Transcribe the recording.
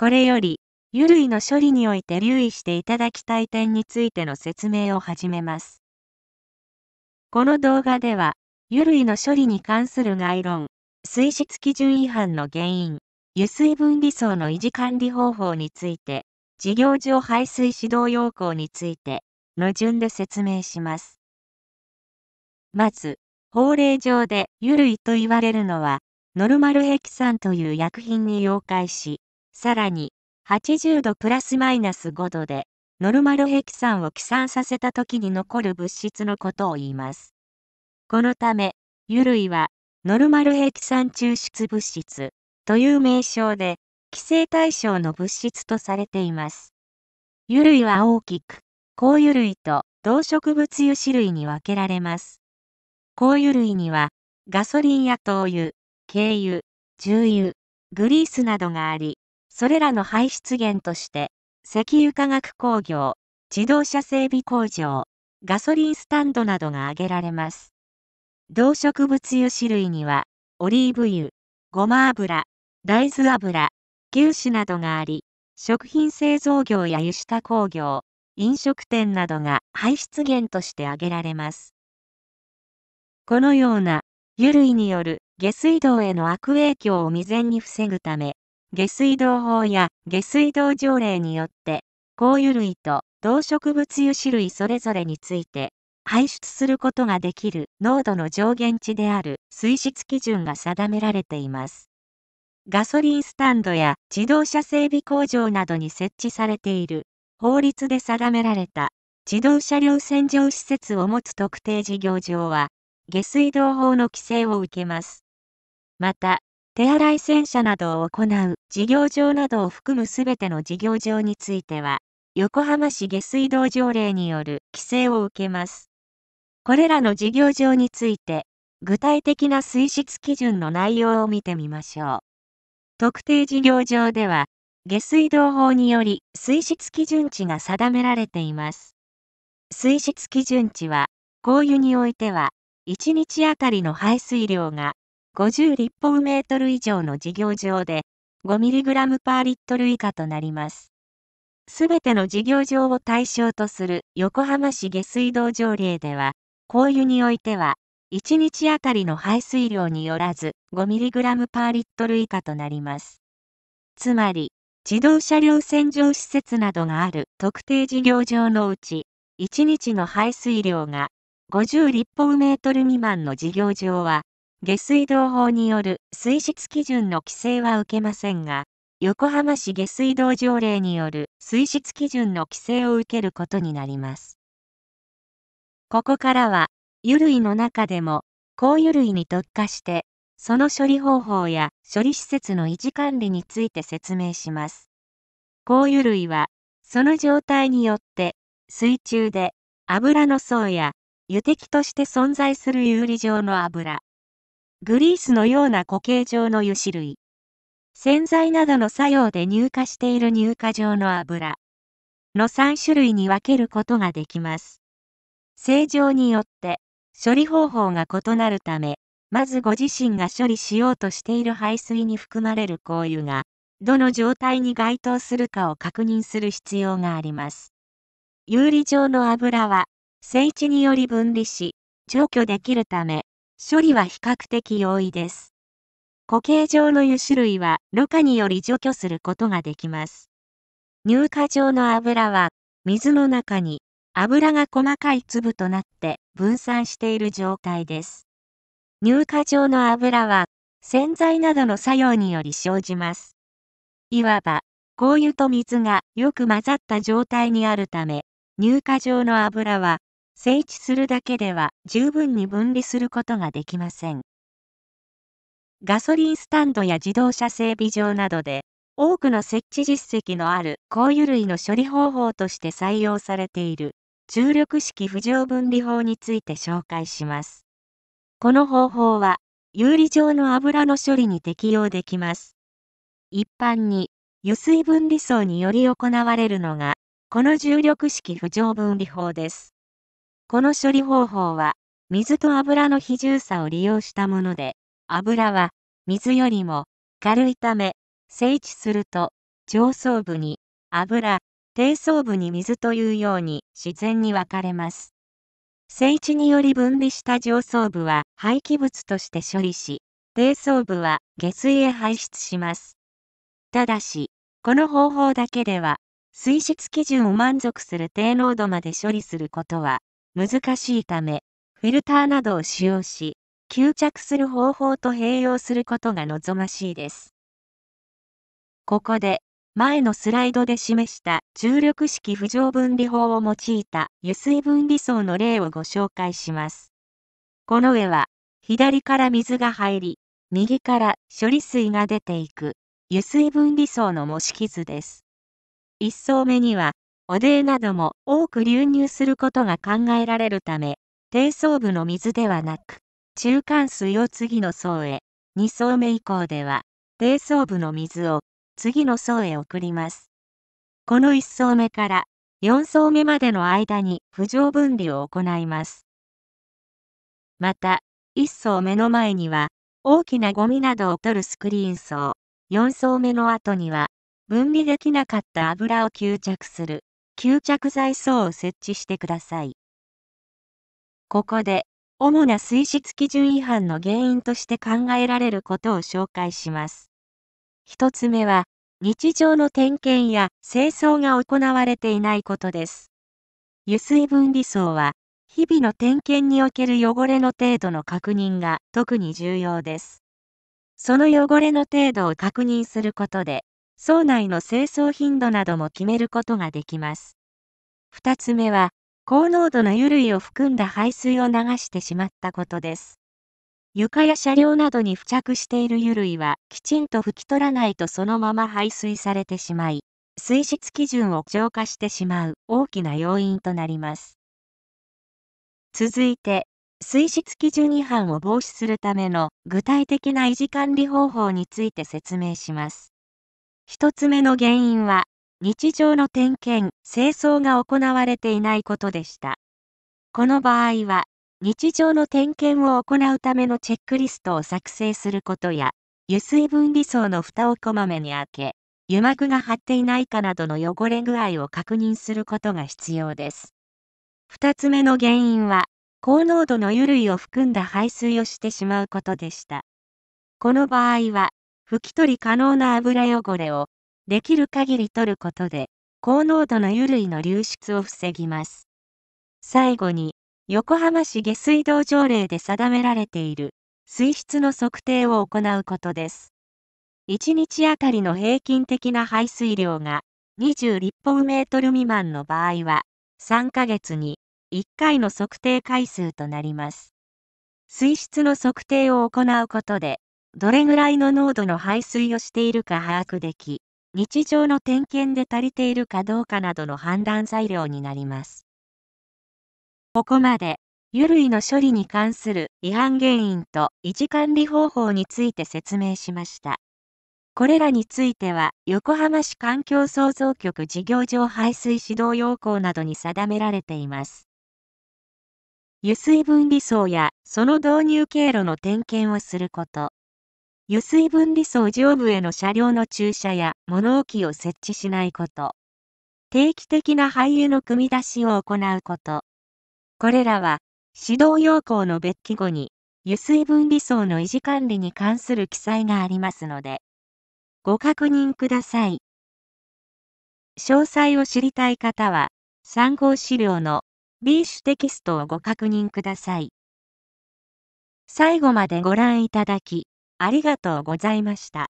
これより、油類の処理において留意していただきたい点についての説明を始めます。この動画では、油類の処理に関する概論、水質基準違反の原因、油水分離層の維持管理方法について、事業上排水指導要項について、の順で説明します。まず、法令上で油類と言われるのは、ノルマルヘキサンという薬品に溶解し、さらに、80度プラスマイナス5度で、ノルマルヘキサンを起算させた時に残る物質のことを言います。このため、油類は、ノルマルヘキサン抽出物質という名称で、規制対象の物質とされています。油類は大きく、高油類と動植物油脂類に分けられます。高油類には、ガソリンや灯油、軽油、重油、グリースなどがあり、それらの排出源として、石油化学工業、自動車整備工場、ガソリンスタンドなどが挙げられます。動植物油種類には、オリーブ油、ごま油、大豆油、牛脂などがあり、食品製造業や油下工業、飲食店などが排出源として挙げられます。このような、油類による下水道への悪影響を未然に防ぐため、下水道法や下水道条例によって、香油類と動植物油脂類それぞれについて、排出することができる濃度の上限値である水質基準が定められています。ガソリンスタンドや自動車整備工場などに設置されている法律で定められた自動車両洗浄施設を持つ特定事業場は下水道法の規制を受けます。また、手洗い洗車などを行う事業場などを含むすべての事業場については、横浜市下水道条例による規制を受けます。これらの事業場について、具体的な水質基準の内容を見てみましょう。特定事業場では、下水道法により水質基準値が定められています。水質基準値は、公湯においては、1日あたりの排水量が50立方メートル以上の事業場で 5mg パーリットル以下となります。すべての事業場を対象とする横浜市下水道条例では、公油においては、1日あたりの排水量によらず 5mg パーリットル以下となります。つまり、自動車両洗浄施設などがある特定事業場のうち、1日の排水量が50立方メートル未満の事業場は、下水道法による水質基準の規制は受けませんが、横浜市下水道条例による水質基準の規制を受けることになります。ここからは、油類の中でも、高油類に特化して、その処理方法や処理施設の維持管理について説明します。高油類は、その状態によって、水中で油の層や油滴として存在する有利状の油、グリースのような固形状の油脂類。洗剤などの作用で乳化している乳化状の油の3種類に分けることができます。正常によって処理方法が異なるため、まずご自身が処理しようとしている排水に含まれる香油が、どの状態に該当するかを確認する必要があります。有利状の油は、整地により分離し、除去できるため、処理は比較的容易です。固形状の油種類はろ過により除去することができます。乳化状の油は水の中に油が細かい粒となって分散している状態です。乳化状の油は洗剤などの作用により生じます。いわば、香油と水がよく混ざった状態にあるため、乳化状の油は整地するだけでは十分に分離することができません。ガソリンスタンドや自動車整備場などで、多くの設置実績のある香油類の処理方法として採用されている重力式浮上分離法について紹介します。この方法は、有利状の油の処理に適用できます。一般に、油水分離層により行われるのが、この重力式浮上分離法です。この処理方法は、水と油の比重差を利用したもので、油は水よりも軽いため、整地すると上層部に油、低層部に水というように自然に分かれます。整地により分離した上層部は廃棄物として処理し、低層部は下水へ排出します。ただし、この方法だけでは、水質基準を満足する低濃度まで処理することは難しいため、フィルターなどを使用し、吸着する方法と併用することが望ましいです。ここで、前のスライドで示した重力式浮上分離法を用いた油水分離層の例をご紹介します。この絵は、左から水が入り、右から処理水が出ていく油水分離層の模式図です。1層目には汚泥なども多く流入することが考えられるため、低層部の水ではなく、中間水を次の層へ、2層目以降では、低層部の水を次の層へ送ります。この1層目から4層目までの間に浮上分離を行います。また、1層目の前には、大きなゴミなどを取るスクリーン層、4層目の後には、分離できなかった油を吸着する吸着材層を設置してください。ここで、主な水質基準違反の原因として考えられることを紹介します。1つ目は、日常の点検や清掃が行われていないことです。油水分離層は、日々の点検における汚れの程度の確認が特に重要です。その汚れの程度を確認することで、層内の清掃頻度なども決めることができます。二つ目は、高濃度の油類を含んだ排水を流してしまったことです。床や車両などに付着している油類はきちんと拭き取らないとそのまま排水されてしまい、水質基準を浄化してしまう大きな要因となります。続いて、水質基準違反を防止するための具体的な維持管理方法について説明します。一つ目の原因は、日常の点検、清掃が行われていないことでした。この場合は、日常の点検を行うためのチェックリストを作成することや、油水分離層の蓋をこまめに開け、油膜が張っていないかなどの汚れ具合を確認することが必要です。二つ目の原因は、高濃度の油類を含んだ排水をしてしまうことでした。この場合は、拭き取り可能な油汚れを、できる限り取ることで、高濃度の油類の流出を防ぎます。最後に、横浜市下水道条例で定められている、水質の測定を行うことです。1日あたりの平均的な排水量が、20立方メートル未満の場合は、3ヶ月に1回の測定回数となります。水質の測定を行うことで、どれぐらいの濃度の排水をしているか把握でき、日常の点検で足りているかどうかなどの判断材料になります。ここまで、油類の処理に関する違反原因と維持管理方法について説明しました。これらについては、横浜市環境創造局事業上排水指導要項などに定められています。油水分離層やその導入経路の点検をすること。油水分離層上部への車両の駐車や物置を設置しないこと。定期的な廃油の組み出しを行うこと。これらは、指導要項の別記後に、油水分離層の維持管理に関する記載がありますので、ご確認ください。詳細を知りたい方は、参考資料の B 種テキストをご確認ください。最後までご覧いただき、ありがとうございました。